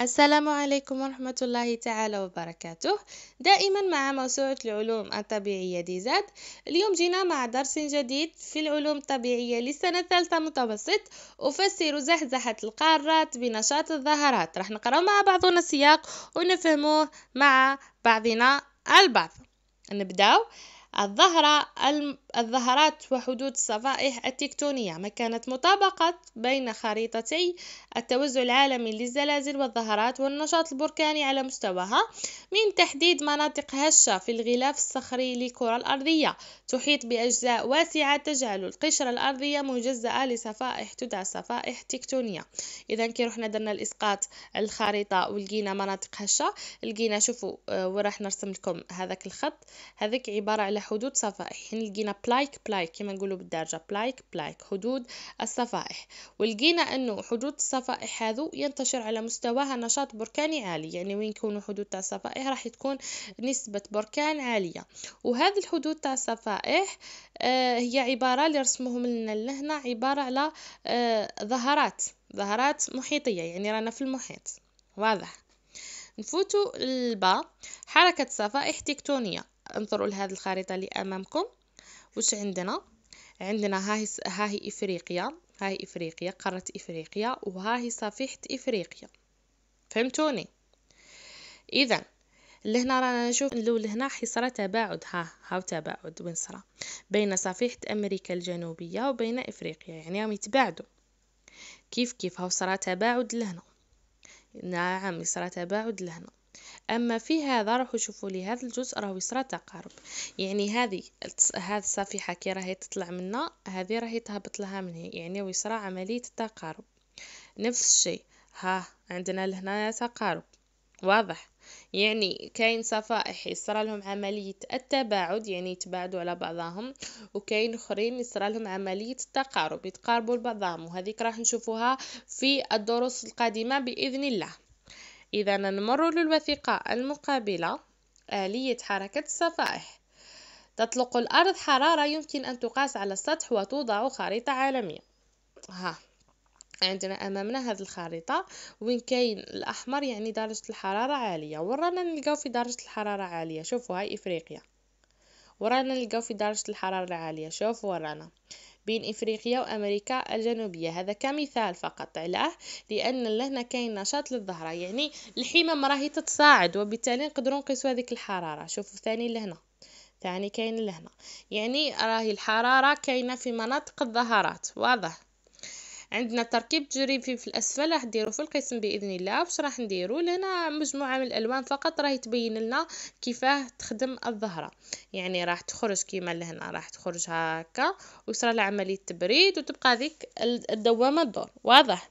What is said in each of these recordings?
السلام عليكم ورحمة الله تعالى وبركاته دائما مع موسوعة العلوم الطبيعية دي زاد اليوم جينا مع درس جديد في العلوم الطبيعية للسنة الثالثة متوسط أفسر زحزحة القارات بنشاط الظهرات راح نقرأ مع بعضنا السياق ونفهموه مع بعضنا البعض نبداو الظهرة الظهرات وحدود الصفائح التكتونية كانت مطابقة بين خريطتي التوزع العالمي للزلازل والظهرات والنشاط البركاني على مستواها من تحديد مناطق هشة في الغلاف الصخري للكرة الأرضية تحيط بأجزاء واسعة تجعل القشرة الأرضية مجزأة لصفائح تدعى صفائح تكتونية إذا كي رحنا درنا الإسقاط الخريطة ولقينا مناطق هشة لقينا شوفوا آه، وراح نرسم لكم هذاك الخط هذاك عبارة على حدود صفائح يعني لقينا بلايك بلايك كما نقولوا بالدارجة بلايك بلايك حدود الصفائح ولقينا أنه حدود الصفائح هذو ينتشر على مستواها نشاط بركاني عالي يعني وين يكون حدود تاع الصفائح راح تكون نسبة بركان عالية وهذه الحدود تاع الصفائح آه هي عبارة اللي رسموهم لنا لهنا عبارة على آه ظهرات ظهرات محيطية يعني رانا في المحيط واضح نفوتوا الباء حركة صفائح تكتونية انظروا لهذه الخريطة اللي أمامكم واش عندنا عندنا هاهي, هاهي إفريقيا هاهي إفريقيا قارة إفريقيا وهاهي صفيحة إفريقيا فهمتوني إذا لهنا رانا نشوف لو لهنا حصر تباعد ها هاو تباعد وين صرا بين صفيحة أمريكا الجنوبية وبين إفريقيا يعني راهم يتباعدوا كيف كيف هاو صرا تباعد لهنا نعم صرا تباعد لهنا اما في هذا راح تشوفوا لي هذا الجزء راهو يصرى تقارب يعني هذه هذه الصفيحه كي راهي تطلع منا هذه راهي تهبط لها من هي يعني ويصرى عمليه التقارب نفس الشيء ها عندنا لهنا تقارب واضح يعني كاين صفائح يصرى لهم عملية التباعد يعني يتباعدوا على بعضهم وكاين اخرين يصرى لهم عملية التقارب يتقاربوا لبعضهم وهذيك راح نشوفوها في الدروس القادمة بإذن الله إذا نمر للوثيقة المقابلة آلية حركة الصفائح تطلق الأرض حرارة يمكن أن تقاس على السطح وتوضع خريطة عالمية ها عندنا امامنا هذه الخريطه وين كاين الاحمر يعني درجه الحراره عاليه ورانا نلقاو في درجه الحراره عاليه شوفوا هاي افريقيا ورانا نلقاو في درجه الحراره العاليه شوفوا ورانا بين إفريقيا وأمريكا الجنوبية هذا كمثال فقط علاه لأن لهنا كاين نشاط للظهرة يعني الحمم راهي تتصاعد وبالتالي نقدروا نقيسوا هذيك الحرارة شوفوا ثاني لهنا ثاني كاين لهنا يعني راهي الحرارة كاينة في مناطق الظهرات واضح عندنا تركيب تجريبي في الاسفل راح نديرو في القسم باذن الله واش راح نديرو لهنا مجموعه من الالوان فقط راهي تبين لنا كيفاه تخدم الظهره يعني راح تخرج كيما لهنا راح تخرج هكا ويصرى لها عمليه تبريد وتبقى ذيك الدوامه الدور واضح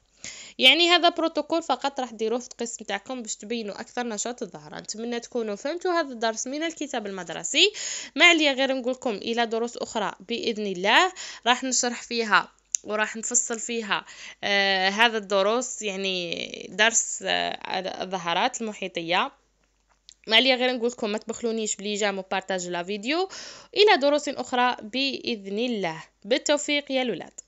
يعني هذا بروتوكول فقط راح ديروه في القسم تاعكم باش تبينوا اكثر نشاط الظهر نتمنى تكونوا فهمتوا هذا الدرس من الكتاب المدرسي ما عليا غير نقول لكم الى دروس اخرى باذن الله راح نشرح فيها وراح نفصل فيها آه هذا الدروس يعني درس آه الظهرات المحيطية ما عليا غير نقول لكم ما تبخلونيش بلي جام وبارتاج لا فيديو الى دروس اخرى باذن الله بالتوفيق يا الاولاد